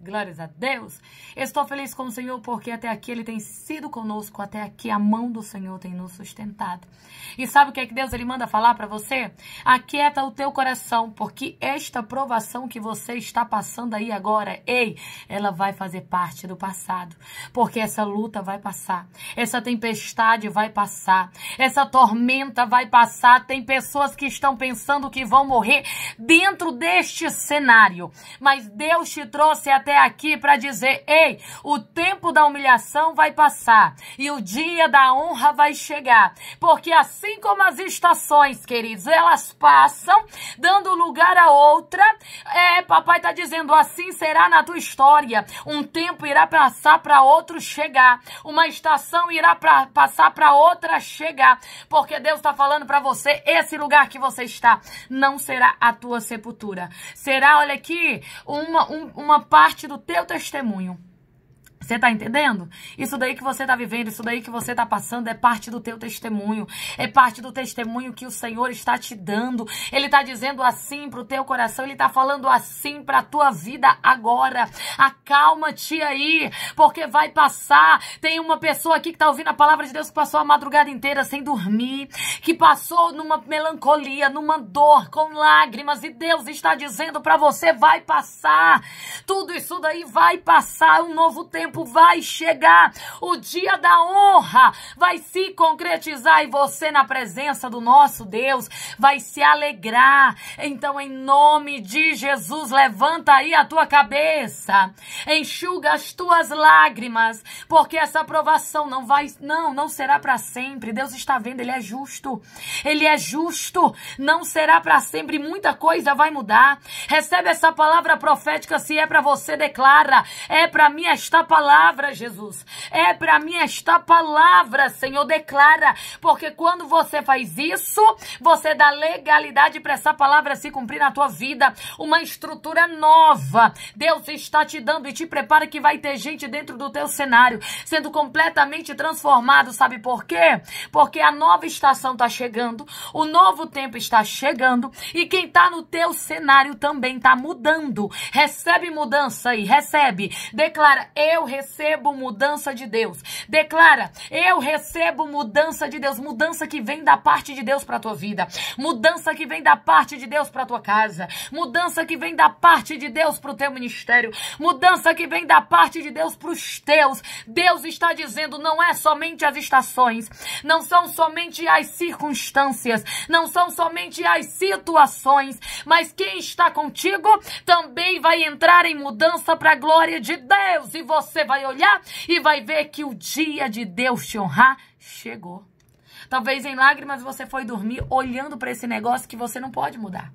glórias a Deus. Estou feliz com o Senhor porque até aqui Ele tem sido conosco, até aqui a mão do Senhor tem nos sustentado. E sabe o que é que Deus Ele manda falar para você? Aquieta o teu coração, porque esta provação que você está passando aí agora, ei, ela vai fazer parte do passado. Porque essa luta vai passar, essa tempestade vai passar, essa tormenta vai passar. Tem pessoas que estão pensando que vão morrer dentro deste cenário, mas Deus te trouxe até até aqui para dizer: ei, o tempo da humilhação vai passar e o dia da honra vai chegar. Porque assim como as estações, queridos, elas passam, dando lugar a outra, é, papai está dizendo: assim será na tua história. Um tempo irá passar para outro chegar, uma estação irá pra, passar para outra chegar. Porque Deus está falando para você: esse lugar que você está não será a tua sepultura. Será, olha aqui, uma, um, uma parte do teu testemunho. Você tá entendendo? Isso daí que você tá vivendo, isso daí que você tá passando é parte do teu testemunho, é parte do testemunho que o Senhor está te dando. Ele tá dizendo assim pro teu coração, ele tá falando assim pra tua vida agora. Acalma-te aí, porque vai passar. Tem uma pessoa aqui que tá ouvindo a palavra de Deus que passou a madrugada inteira sem dormir, que passou numa melancolia, numa dor, com lágrimas e Deus está dizendo para você vai passar. Tudo isso daí vai passar, um novo tempo tempo vai chegar, o dia da honra vai se concretizar e você, na presença do nosso Deus, vai se alegrar. Então, em nome de Jesus, levanta aí a tua cabeça, enxuga as tuas lágrimas, porque essa aprovação não vai, não, não será para sempre. Deus está vendo, Ele é justo, Ele é justo, não será para sempre. Muita coisa vai mudar. Recebe essa palavra profética, se é para você, declara, é para mim esta palavra palavra, Jesus. É para mim esta palavra, Senhor, declara. Porque quando você faz isso, você dá legalidade para essa palavra se cumprir na tua vida. Uma estrutura nova. Deus está te dando e te prepara que vai ter gente dentro do teu cenário sendo completamente transformado. Sabe por quê? Porque a nova estação está chegando, o novo tempo está chegando e quem está no teu cenário também está mudando. Recebe mudança aí, recebe. Declara, eu recebo mudança de Deus. Declara: eu recebo mudança de Deus, mudança que vem da parte de Deus para tua vida, mudança que vem da parte de Deus para tua casa, mudança que vem da parte de Deus para o teu ministério, mudança que vem da parte de Deus para os teus. Deus está dizendo: não é somente as estações, não são somente as circunstâncias, não são somente as situações, mas quem está contigo também vai entrar em mudança para a glória de Deus e você você vai olhar e vai ver que o dia de Deus te honrar chegou. Talvez em lágrimas você foi dormir olhando para esse negócio que você não pode mudar.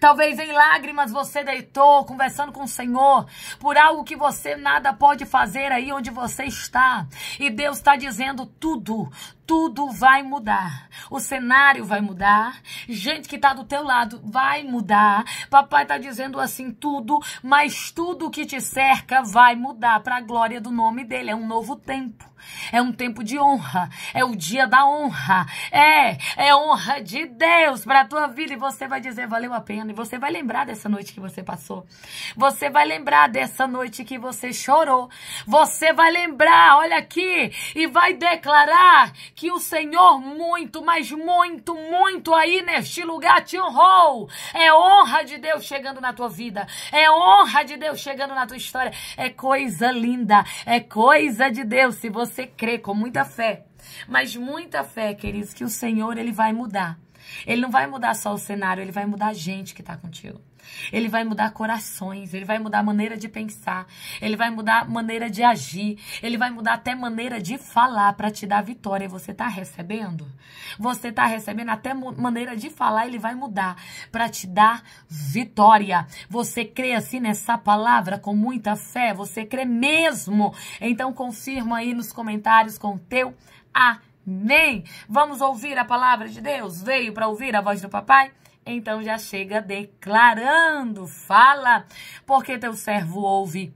Talvez em lágrimas você deitou conversando com o Senhor por algo que você nada pode fazer aí onde você está. E Deus está dizendo tudo, tudo vai mudar. O cenário vai mudar, gente que está do teu lado vai mudar. Papai está dizendo assim tudo, mas tudo que te cerca vai mudar para a glória do nome dele. É um novo tempo. É um tempo de honra, é o dia da honra. É, é honra de Deus para a tua vida e você vai dizer valeu a pena e você vai lembrar dessa noite que você passou. Você vai lembrar dessa noite que você chorou. Você vai lembrar, olha aqui, e vai declarar que o Senhor muito, mas muito, muito aí neste lugar te honrou. É honra de Deus chegando na tua vida. É honra de Deus chegando na tua história. É coisa linda. É coisa de Deus. Se você crê com muita fé. Mas muita fé, queridos, que o Senhor ele vai mudar. Ele não vai mudar só o cenário, ele vai mudar a gente que está contigo. Ele vai mudar corações, ele vai mudar maneira de pensar, ele vai mudar maneira de agir, ele vai mudar até maneira de falar para te dar vitória. E você tá recebendo? Você tá recebendo até maneira de falar, ele vai mudar para te dar vitória. Você crê assim nessa palavra com muita fé? Você crê mesmo? Então confirma aí nos comentários com o teu amém. Vamos ouvir a palavra de Deus? Veio para ouvir a voz do papai? Então já chega declarando, fala, porque teu servo ouve.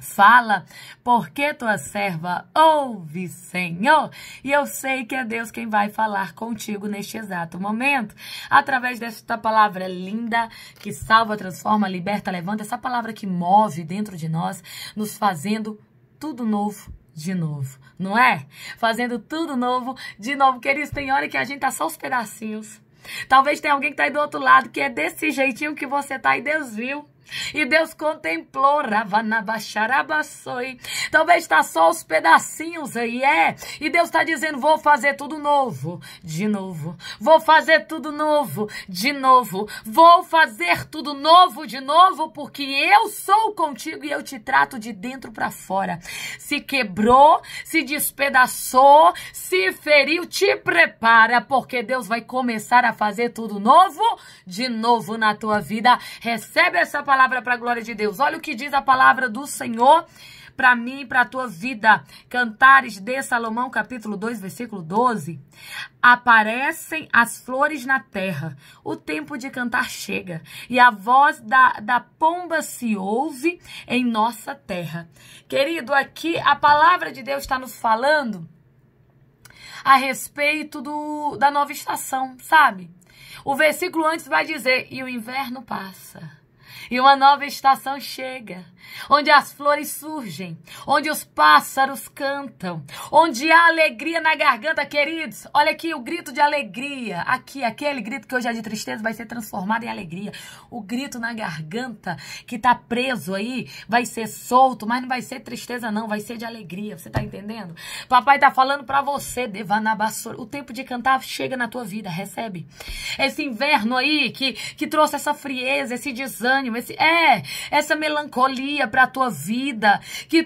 Fala, porque tua serva ouve, Senhor. E eu sei que é Deus quem vai falar contigo neste exato momento. Através desta palavra linda que salva, transforma, liberta, levanta, essa palavra que move dentro de nós, nos fazendo tudo novo de novo, não é? Fazendo tudo novo de novo. Queridos, tem hora que a gente tá só os pedacinhos Talvez tenha alguém que tá aí do outro lado que é desse jeitinho que você tá e Deus viu. E Deus contemplou Ravanabacharabassoi. Talvez está só os pedacinhos aí, é. E Deus está dizendo: vou fazer tudo novo, de novo. Vou fazer tudo novo, de novo. Vou fazer tudo novo, de novo, porque eu sou contigo e eu te trato de dentro para fora. Se quebrou, se despedaçou, se feriu, te prepara, porque Deus vai começar a fazer tudo novo, de novo na tua vida. Recebe essa palavra palavra para a glória de Deus. Olha o que diz a palavra do Senhor para mim e para a tua vida. Cantares de Salomão, capítulo 2, versículo 12. Aparecem as flores na terra, o tempo de cantar chega, e a voz da, da pomba se ouve em nossa terra. Querido, aqui a palavra de Deus está nos falando a respeito do, da nova estação, sabe? O versículo antes vai dizer: E o inverno passa e uma nova estação chega onde as flores surgem, onde os pássaros cantam, onde há alegria na garganta, queridos. Olha aqui o grito de alegria. Aqui, aquele grito que hoje é de tristeza vai ser transformado em alegria. O grito na garganta que tá preso aí vai ser solto, mas não vai ser tristeza não, vai ser de alegria. Você tá entendendo? Papai tá falando para você, Devanabassor, o tempo de cantar chega na tua vida, recebe. Esse inverno aí que que trouxe essa frieza, esse desânimo, esse é, essa melancolia para a tua vida, que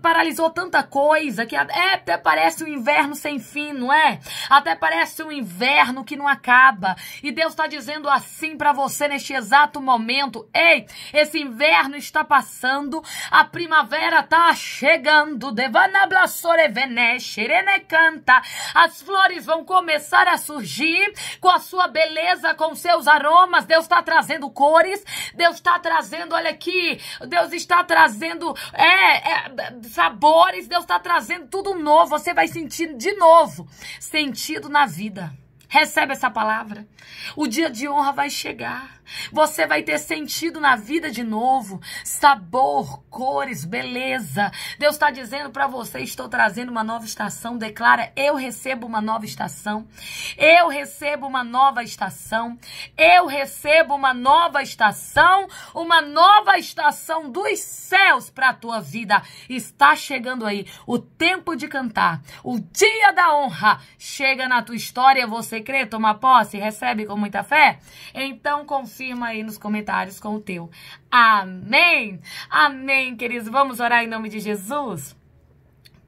paralisou tanta coisa, que é, até parece um inverno sem fim, não é? Até parece um inverno que não acaba. E Deus está dizendo assim para você neste exato momento: ei, esse inverno está passando, a primavera está chegando. Devana blassorevene, xerene canta. As flores vão começar a surgir com a sua beleza, com seus aromas. Deus está trazendo cores, Deus está trazendo, olha aqui, Deus está trazendo é, é, sabores, Deus está trazendo tudo novo. Você vai sentir de novo sentido na vida. Recebe essa palavra. O dia de honra vai chegar. Você vai ter sentido na vida de novo, sabor, cores, beleza. Deus está dizendo para você: estou trazendo uma nova estação. Declara: eu recebo uma nova estação. Eu recebo uma nova estação. Eu recebo uma nova estação. Uma nova estação dos céus para a tua vida. Está chegando aí o tempo de cantar, o dia da honra. Chega na tua história. Você crê, toma posse, recebe com muita fé? Então, confia confirma aí nos comentários com o teu. Amém! Amém, queridos. Vamos orar em nome de Jesus?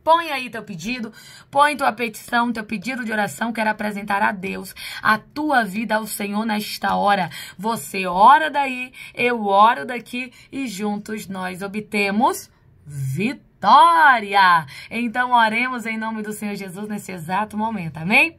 Põe aí teu pedido, põe tua petição, teu pedido de oração, quero apresentar a Deus a tua vida ao Senhor nesta hora. Você ora daí, eu oro daqui e juntos nós obtemos vitória. Então oremos em nome do Senhor Jesus nesse exato momento, amém?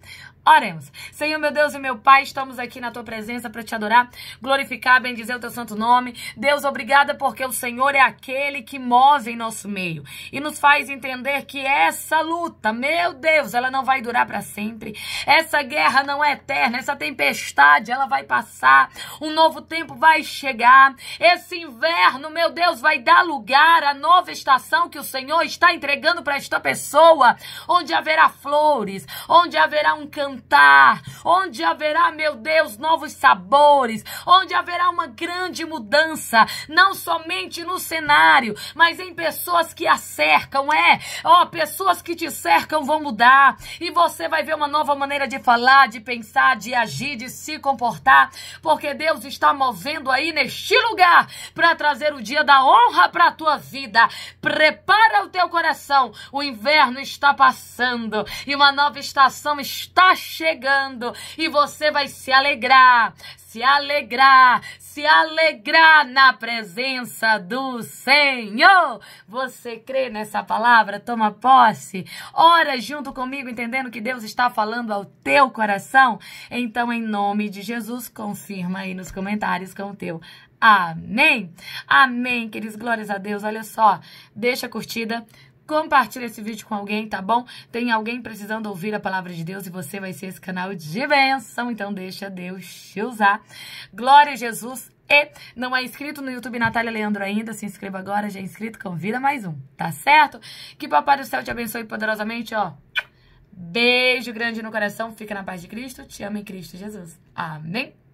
Oremos. Senhor, meu Deus e meu Pai, estamos aqui na tua presença para te adorar, glorificar, bendizer o teu santo nome. Deus, obrigada porque o Senhor é aquele que move em nosso meio e nos faz entender que essa luta, meu Deus, ela não vai durar para sempre. Essa guerra não é eterna, essa tempestade, ela vai passar. Um novo tempo vai chegar. Esse inverno, meu Deus, vai dar lugar à nova estação que o Senhor está entregando para esta pessoa, onde haverá flores, onde haverá um canto jantar, onde haverá, meu Deus, novos sabores, onde haverá uma grande mudança, não somente no cenário, mas em pessoas que a cercam, é, ó, oh, pessoas que te cercam vão mudar, e você vai ver uma nova maneira de falar, de pensar, de agir, de se comportar, porque Deus está movendo aí neste lugar para trazer o dia da honra para a tua vida. Prepara o teu coração, o inverno está passando e uma nova estação está chegando chegando e você vai se alegrar, se alegrar, se alegrar na presença do Senhor. Você crê nessa palavra? Toma posse. Ora junto comigo, entendendo que Deus está falando ao teu coração. Então, em nome de Jesus, confirma aí nos comentários com o teu. Amém. Amém, queridos. Glórias a Deus. Olha só, deixa a curtida Compartilha esse vídeo com alguém, tá bom? Tem alguém precisando ouvir a palavra de Deus e você vai ser esse canal de bênção. Então deixa Deus te usar. Glória a Jesus. E não é inscrito no YouTube Natália Leandro ainda, se inscreva agora, já é inscrito, convida mais um, tá certo? Que Papai do Céu te abençoe poderosamente, ó. Beijo grande no coração, fica na paz de Cristo, te amo em Cristo Jesus. Amém.